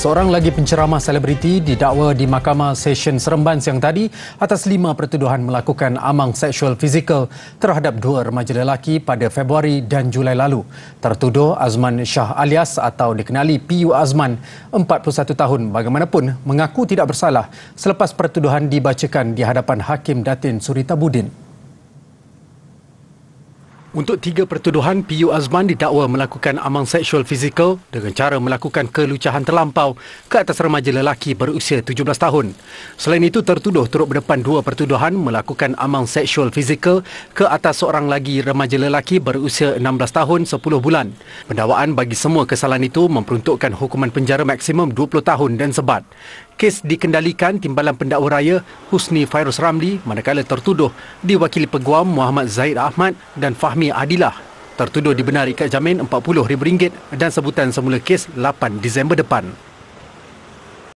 Seorang lagi penceramah selebriti didakwa di Mahkamah Session Seremban siang tadi atas lima pertuduhan melakukan amang seksual fizikal terhadap dua remaja lelaki pada Februari dan Julai lalu. Tertuduh Azman Shah alias atau dikenali PU Azman, 41 tahun bagaimanapun mengaku tidak bersalah selepas pertuduhan dibacakan di hadapan Hakim Datin Surita Budin. Untuk tiga pertuduhan, PU Azman didakwa melakukan amang seksual fizikal dengan cara melakukan kelucahan terlampau ke atas remaja lelaki berusia 17 tahun. Selain itu, tertuduh turut berdepan dua pertuduhan melakukan amang seksual fizikal ke atas seorang lagi remaja lelaki berusia 16 tahun 10 bulan. Pendawaan bagi semua kesalahan itu memperuntukkan hukuman penjara maksimum 20 tahun dan sebat. Kes dikendalikan Timbalan Pendakwa Raya Husni Fairuz Ramli manakala tertuduh diwakili peguam Muhammad Zaid Ahmad dan Fahmi Adilah. Tertuduh dibenar ikat jamin RM40,000 dan sebutan semula kes 8 Disember depan.